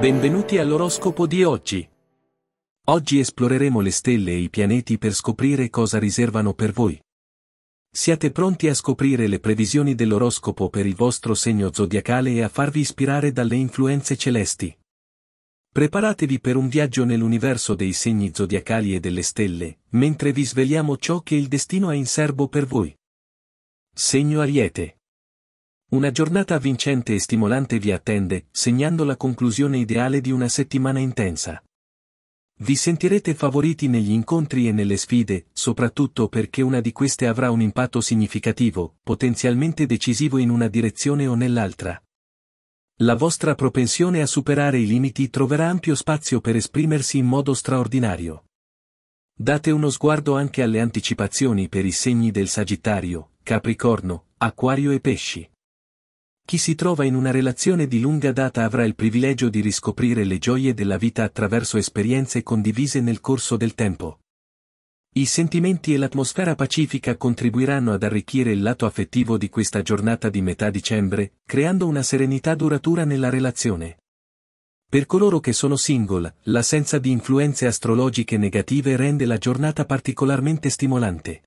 Benvenuti all'oroscopo di oggi. Oggi esploreremo le stelle e i pianeti per scoprire cosa riservano per voi. Siate pronti a scoprire le previsioni dell'oroscopo per il vostro segno zodiacale e a farvi ispirare dalle influenze celesti. Preparatevi per un viaggio nell'universo dei segni zodiacali e delle stelle, mentre vi sveliamo ciò che il destino ha in serbo per voi. Segno Ariete. Una giornata vincente e stimolante vi attende, segnando la conclusione ideale di una settimana intensa. Vi sentirete favoriti negli incontri e nelle sfide, soprattutto perché una di queste avrà un impatto significativo, potenzialmente decisivo in una direzione o nell'altra. La vostra propensione a superare i limiti troverà ampio spazio per esprimersi in modo straordinario. Date uno sguardo anche alle anticipazioni per i segni del Sagittario, Capricorno, Acquario e Pesci. Chi si trova in una relazione di lunga data avrà il privilegio di riscoprire le gioie della vita attraverso esperienze condivise nel corso del tempo. I sentimenti e l'atmosfera pacifica contribuiranno ad arricchire il lato affettivo di questa giornata di metà dicembre, creando una serenità duratura nella relazione. Per coloro che sono single, l'assenza di influenze astrologiche negative rende la giornata particolarmente stimolante.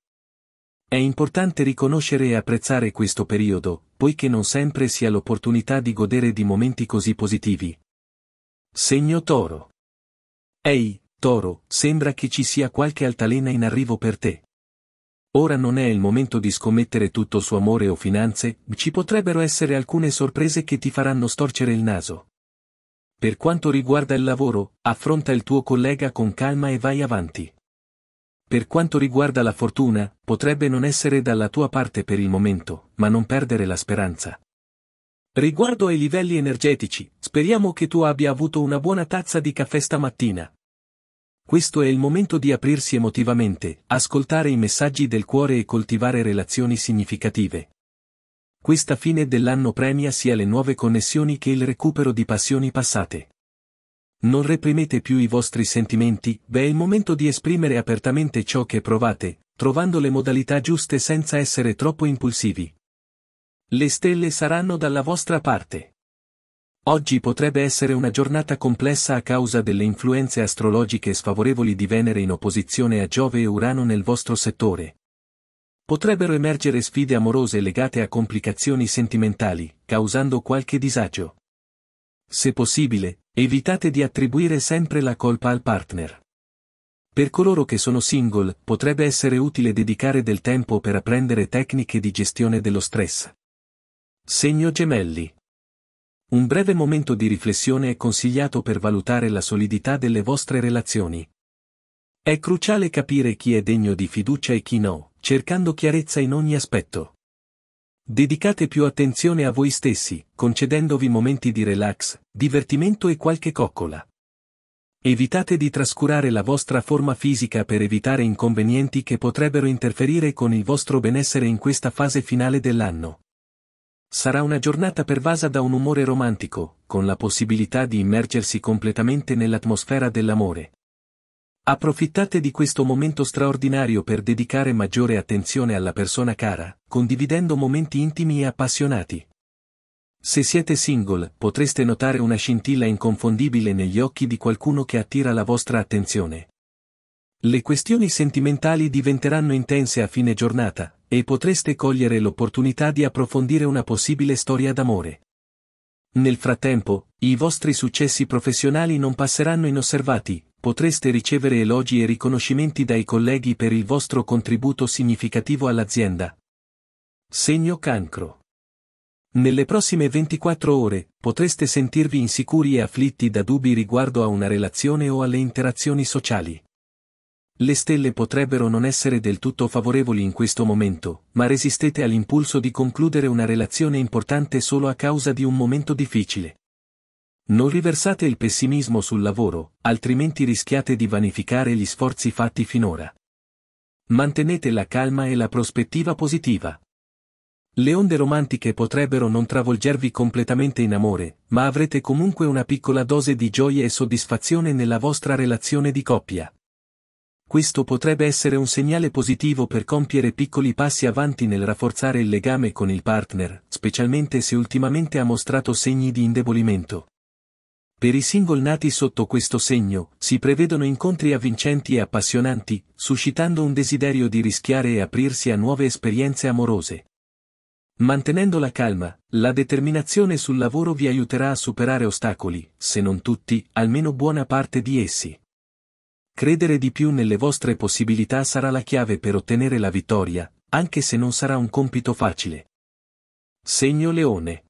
È importante riconoscere e apprezzare questo periodo, poiché non sempre si ha l'opportunità di godere di momenti così positivi. Segno Toro. Ehi, Toro, sembra che ci sia qualche altalena in arrivo per te. Ora non è il momento di scommettere tutto su amore o finanze, ci potrebbero essere alcune sorprese che ti faranno storcere il naso. Per quanto riguarda il lavoro, affronta il tuo collega con calma e vai avanti. Per quanto riguarda la fortuna, potrebbe non essere dalla tua parte per il momento, ma non perdere la speranza. Riguardo ai livelli energetici, speriamo che tu abbia avuto una buona tazza di caffè stamattina. Questo è il momento di aprirsi emotivamente, ascoltare i messaggi del cuore e coltivare relazioni significative. Questa fine dell'anno premia sia le nuove connessioni che il recupero di passioni passate. Non reprimete più i vostri sentimenti, beh è il momento di esprimere apertamente ciò che provate, trovando le modalità giuste senza essere troppo impulsivi. Le stelle saranno dalla vostra parte. Oggi potrebbe essere una giornata complessa a causa delle influenze astrologiche sfavorevoli di Venere in opposizione a Giove e Urano nel vostro settore. Potrebbero emergere sfide amorose legate a complicazioni sentimentali, causando qualche disagio. Se possibile, Evitate di attribuire sempre la colpa al partner. Per coloro che sono single, potrebbe essere utile dedicare del tempo per apprendere tecniche di gestione dello stress. Segno gemelli. Un breve momento di riflessione è consigliato per valutare la solidità delle vostre relazioni. È cruciale capire chi è degno di fiducia e chi no, cercando chiarezza in ogni aspetto. Dedicate più attenzione a voi stessi, concedendovi momenti di relax, divertimento e qualche coccola. Evitate di trascurare la vostra forma fisica per evitare inconvenienti che potrebbero interferire con il vostro benessere in questa fase finale dell'anno. Sarà una giornata pervasa da un umore romantico, con la possibilità di immergersi completamente nell'atmosfera dell'amore. Approfittate di questo momento straordinario per dedicare maggiore attenzione alla persona cara, condividendo momenti intimi e appassionati. Se siete single, potreste notare una scintilla inconfondibile negli occhi di qualcuno che attira la vostra attenzione. Le questioni sentimentali diventeranno intense a fine giornata, e potreste cogliere l'opportunità di approfondire una possibile storia d'amore. Nel frattempo, i vostri successi professionali non passeranno inosservati, potreste ricevere elogi e riconoscimenti dai colleghi per il vostro contributo significativo all'azienda. Segno cancro. Nelle prossime 24 ore potreste sentirvi insicuri e afflitti da dubbi riguardo a una relazione o alle interazioni sociali. Le stelle potrebbero non essere del tutto favorevoli in questo momento, ma resistete all'impulso di concludere una relazione importante solo a causa di un momento difficile. Non riversate il pessimismo sul lavoro, altrimenti rischiate di vanificare gli sforzi fatti finora. Mantenete la calma e la prospettiva positiva. Le onde romantiche potrebbero non travolgervi completamente in amore, ma avrete comunque una piccola dose di gioia e soddisfazione nella vostra relazione di coppia. Questo potrebbe essere un segnale positivo per compiere piccoli passi avanti nel rafforzare il legame con il partner, specialmente se ultimamente ha mostrato segni di indebolimento. Per i single nati sotto questo segno, si prevedono incontri avvincenti e appassionanti, suscitando un desiderio di rischiare e aprirsi a nuove esperienze amorose. Mantenendo la calma, la determinazione sul lavoro vi aiuterà a superare ostacoli, se non tutti, almeno buona parte di essi. Credere di più nelle vostre possibilità sarà la chiave per ottenere la vittoria, anche se non sarà un compito facile. Segno Leone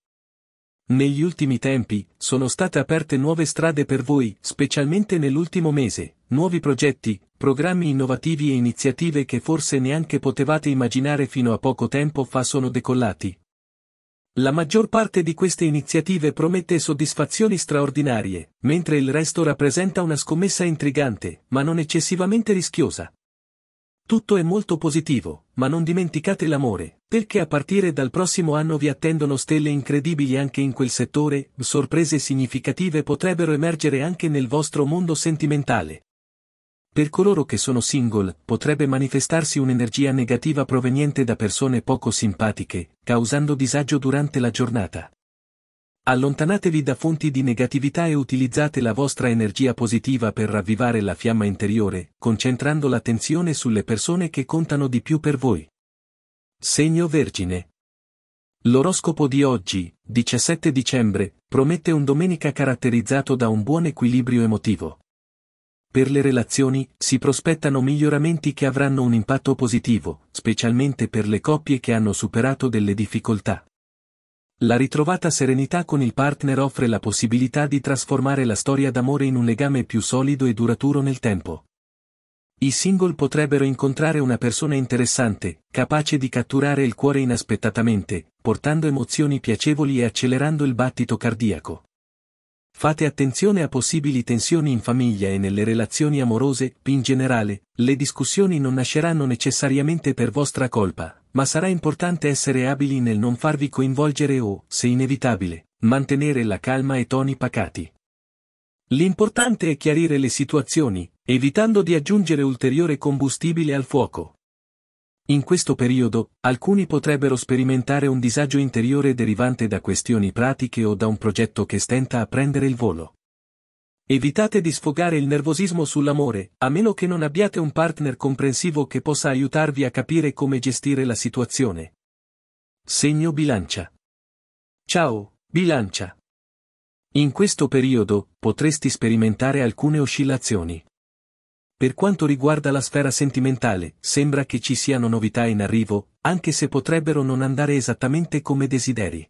negli ultimi tempi, sono state aperte nuove strade per voi, specialmente nell'ultimo mese, nuovi progetti, programmi innovativi e iniziative che forse neanche potevate immaginare fino a poco tempo fa sono decollati. La maggior parte di queste iniziative promette soddisfazioni straordinarie, mentre il resto rappresenta una scommessa intrigante, ma non eccessivamente rischiosa. Tutto è molto positivo, ma non dimenticate l'amore, perché a partire dal prossimo anno vi attendono stelle incredibili anche in quel settore, sorprese significative potrebbero emergere anche nel vostro mondo sentimentale. Per coloro che sono single, potrebbe manifestarsi un'energia negativa proveniente da persone poco simpatiche, causando disagio durante la giornata. Allontanatevi da fonti di negatività e utilizzate la vostra energia positiva per ravvivare la fiamma interiore, concentrando l'attenzione sulle persone che contano di più per voi. Segno Vergine. L'oroscopo di oggi, 17 dicembre, promette un domenica caratterizzato da un buon equilibrio emotivo. Per le relazioni, si prospettano miglioramenti che avranno un impatto positivo, specialmente per le coppie che hanno superato delle difficoltà. La ritrovata serenità con il partner offre la possibilità di trasformare la storia d'amore in un legame più solido e duraturo nel tempo. I single potrebbero incontrare una persona interessante, capace di catturare il cuore inaspettatamente, portando emozioni piacevoli e accelerando il battito cardiaco. Fate attenzione a possibili tensioni in famiglia e nelle relazioni amorose, in generale, le discussioni non nasceranno necessariamente per vostra colpa, ma sarà importante essere abili nel non farvi coinvolgere o, se inevitabile, mantenere la calma e toni pacati. L'importante è chiarire le situazioni, evitando di aggiungere ulteriore combustibile al fuoco. In questo periodo, alcuni potrebbero sperimentare un disagio interiore derivante da questioni pratiche o da un progetto che stenta a prendere il volo. Evitate di sfogare il nervosismo sull'amore, a meno che non abbiate un partner comprensivo che possa aiutarvi a capire come gestire la situazione. Segno bilancia. Ciao, bilancia. In questo periodo, potresti sperimentare alcune oscillazioni. Per quanto riguarda la sfera sentimentale, sembra che ci siano novità in arrivo, anche se potrebbero non andare esattamente come desideri.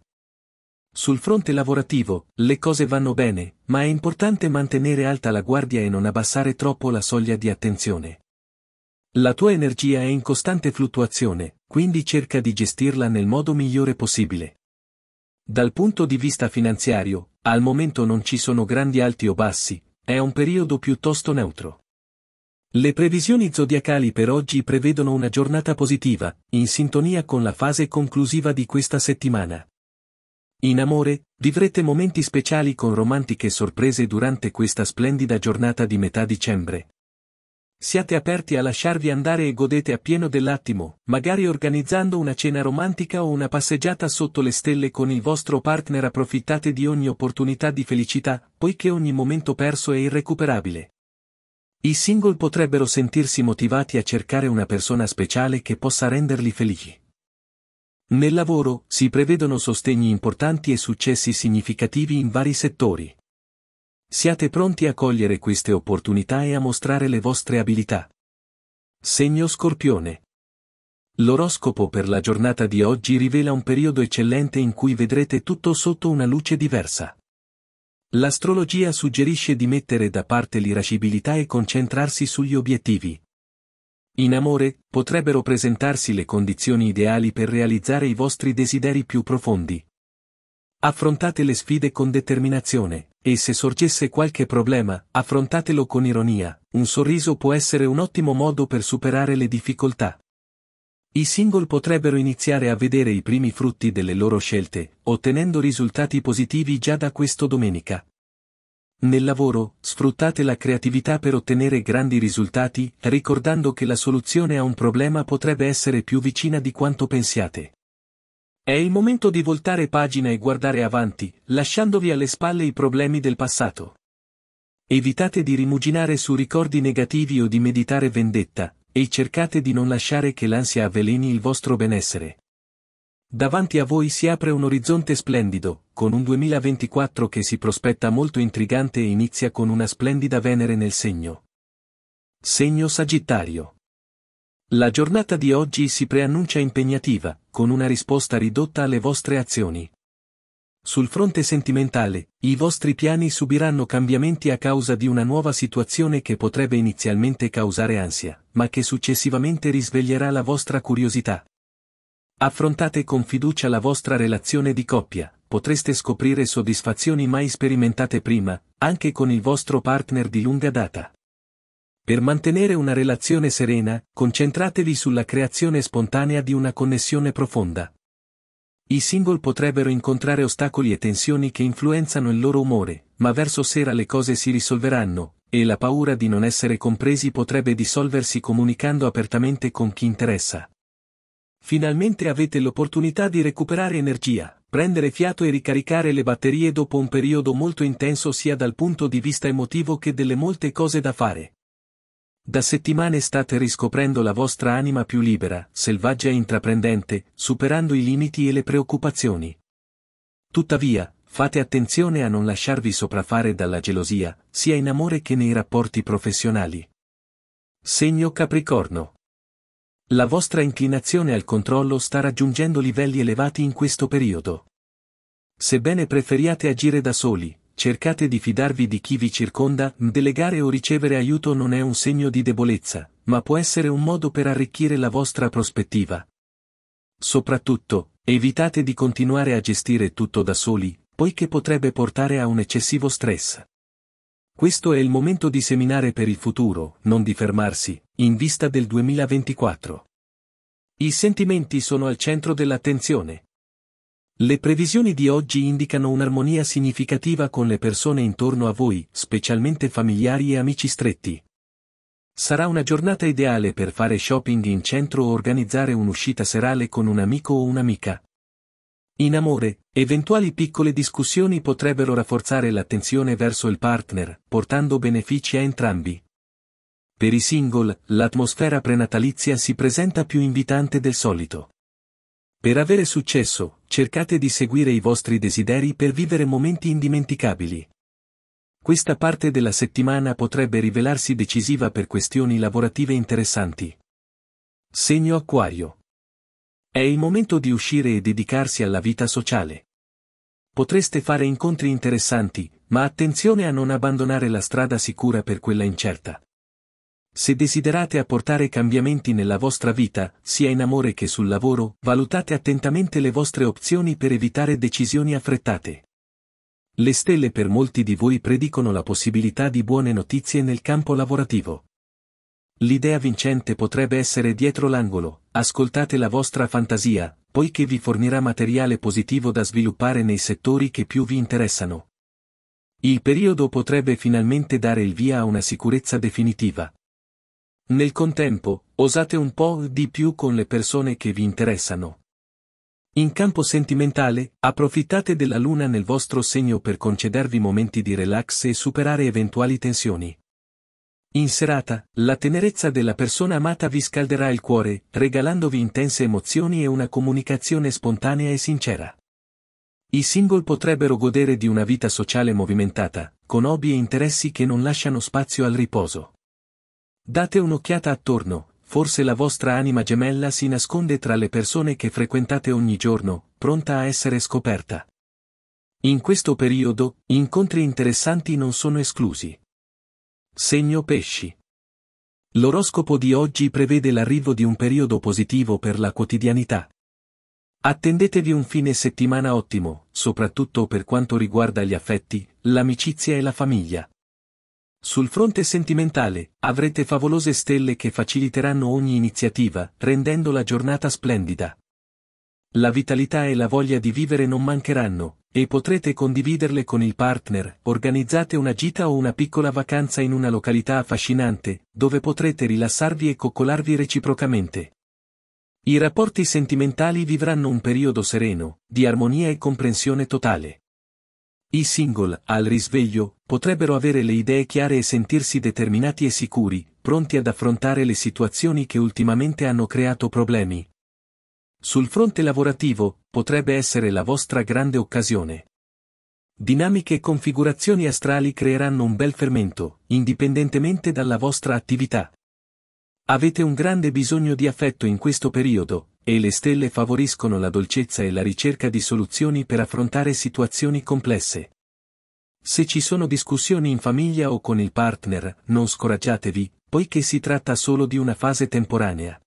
Sul fronte lavorativo, le cose vanno bene, ma è importante mantenere alta la guardia e non abbassare troppo la soglia di attenzione. La tua energia è in costante fluttuazione, quindi cerca di gestirla nel modo migliore possibile. Dal punto di vista finanziario, al momento non ci sono grandi alti o bassi, è un periodo piuttosto neutro. Le previsioni zodiacali per oggi prevedono una giornata positiva, in sintonia con la fase conclusiva di questa settimana. In amore, vivrete momenti speciali con romantiche sorprese durante questa splendida giornata di metà dicembre. Siate aperti a lasciarvi andare e godete appieno dell'attimo, magari organizzando una cena romantica o una passeggiata sotto le stelle con il vostro partner approfittate di ogni opportunità di felicità, poiché ogni momento perso è irrecuperabile. I single potrebbero sentirsi motivati a cercare una persona speciale che possa renderli felici. Nel lavoro si prevedono sostegni importanti e successi significativi in vari settori. Siate pronti a cogliere queste opportunità e a mostrare le vostre abilità. Segno Scorpione. L'oroscopo per la giornata di oggi rivela un periodo eccellente in cui vedrete tutto sotto una luce diversa. L'astrologia suggerisce di mettere da parte l'irascibilità e concentrarsi sugli obiettivi, in amore, potrebbero presentarsi le condizioni ideali per realizzare i vostri desideri più profondi. Affrontate le sfide con determinazione, e se sorgesse qualche problema, affrontatelo con ironia, un sorriso può essere un ottimo modo per superare le difficoltà. I single potrebbero iniziare a vedere i primi frutti delle loro scelte, ottenendo risultati positivi già da questo domenica. Nel lavoro, sfruttate la creatività per ottenere grandi risultati, ricordando che la soluzione a un problema potrebbe essere più vicina di quanto pensiate. È il momento di voltare pagina e guardare avanti, lasciandovi alle spalle i problemi del passato. Evitate di rimuginare su ricordi negativi o di meditare vendetta, e cercate di non lasciare che l'ansia avveleni il vostro benessere. Davanti a voi si apre un orizzonte splendido, con un 2024 che si prospetta molto intrigante e inizia con una splendida Venere nel segno. Segno Sagittario. La giornata di oggi si preannuncia impegnativa, con una risposta ridotta alle vostre azioni. Sul fronte sentimentale, i vostri piani subiranno cambiamenti a causa di una nuova situazione che potrebbe inizialmente causare ansia, ma che successivamente risveglierà la vostra curiosità. Affrontate con fiducia la vostra relazione di coppia, potreste scoprire soddisfazioni mai sperimentate prima, anche con il vostro partner di lunga data. Per mantenere una relazione serena, concentratevi sulla creazione spontanea di una connessione profonda. I single potrebbero incontrare ostacoli e tensioni che influenzano il loro umore, ma verso sera le cose si risolveranno, e la paura di non essere compresi potrebbe dissolversi comunicando apertamente con chi interessa. Finalmente avete l'opportunità di recuperare energia, prendere fiato e ricaricare le batterie dopo un periodo molto intenso sia dal punto di vista emotivo che delle molte cose da fare. Da settimane state riscoprendo la vostra anima più libera, selvaggia e intraprendente, superando i limiti e le preoccupazioni. Tuttavia, fate attenzione a non lasciarvi sopraffare dalla gelosia, sia in amore che nei rapporti professionali. Segno Capricorno. La vostra inclinazione al controllo sta raggiungendo livelli elevati in questo periodo. Sebbene preferiate agire da soli, cercate di fidarvi di chi vi circonda, delegare o ricevere aiuto non è un segno di debolezza, ma può essere un modo per arricchire la vostra prospettiva. Soprattutto, evitate di continuare a gestire tutto da soli, poiché potrebbe portare a un eccessivo stress. Questo è il momento di seminare per il futuro, non di fermarsi, in vista del 2024. I sentimenti sono al centro dell'attenzione. Le previsioni di oggi indicano un'armonia significativa con le persone intorno a voi, specialmente familiari e amici stretti. Sarà una giornata ideale per fare shopping in centro o organizzare un'uscita serale con un amico o un'amica. In amore, eventuali piccole discussioni potrebbero rafforzare l'attenzione verso il partner, portando benefici a entrambi. Per i single, l'atmosfera prenatalizia si presenta più invitante del solito. Per avere successo, cercate di seguire i vostri desideri per vivere momenti indimenticabili. Questa parte della settimana potrebbe rivelarsi decisiva per questioni lavorative interessanti. Segno Acquario. È il momento di uscire e dedicarsi alla vita sociale. Potreste fare incontri interessanti, ma attenzione a non abbandonare la strada sicura per quella incerta. Se desiderate apportare cambiamenti nella vostra vita, sia in amore che sul lavoro, valutate attentamente le vostre opzioni per evitare decisioni affrettate. Le stelle per molti di voi predicono la possibilità di buone notizie nel campo lavorativo. L'idea vincente potrebbe essere dietro l'angolo, ascoltate la vostra fantasia, poiché vi fornirà materiale positivo da sviluppare nei settori che più vi interessano. Il periodo potrebbe finalmente dare il via a una sicurezza definitiva. Nel contempo, osate un po' di più con le persone che vi interessano. In campo sentimentale, approfittate della luna nel vostro segno per concedervi momenti di relax e superare eventuali tensioni. In serata, la tenerezza della persona amata vi scalderà il cuore, regalandovi intense emozioni e una comunicazione spontanea e sincera. I single potrebbero godere di una vita sociale movimentata, con hobby e interessi che non lasciano spazio al riposo. Date un'occhiata attorno, forse la vostra anima gemella si nasconde tra le persone che frequentate ogni giorno, pronta a essere scoperta. In questo periodo, incontri interessanti non sono esclusi. Segno pesci. L'oroscopo di oggi prevede l'arrivo di un periodo positivo per la quotidianità. Attendetevi un fine settimana ottimo, soprattutto per quanto riguarda gli affetti, l'amicizia e la famiglia. Sul fronte sentimentale, avrete favolose stelle che faciliteranno ogni iniziativa, rendendo la giornata splendida. La vitalità e la voglia di vivere non mancheranno, e potrete condividerle con il partner, organizzate una gita o una piccola vacanza in una località affascinante, dove potrete rilassarvi e coccolarvi reciprocamente. I rapporti sentimentali vivranno un periodo sereno, di armonia e comprensione totale. I single, al risveglio, potrebbero avere le idee chiare e sentirsi determinati e sicuri, pronti ad affrontare le situazioni che ultimamente hanno creato problemi, sul fronte lavorativo, potrebbe essere la vostra grande occasione. Dinamiche e configurazioni astrali creeranno un bel fermento, indipendentemente dalla vostra attività. Avete un grande bisogno di affetto in questo periodo, e le stelle favoriscono la dolcezza e la ricerca di soluzioni per affrontare situazioni complesse. Se ci sono discussioni in famiglia o con il partner, non scoraggiatevi, poiché si tratta solo di una fase temporanea.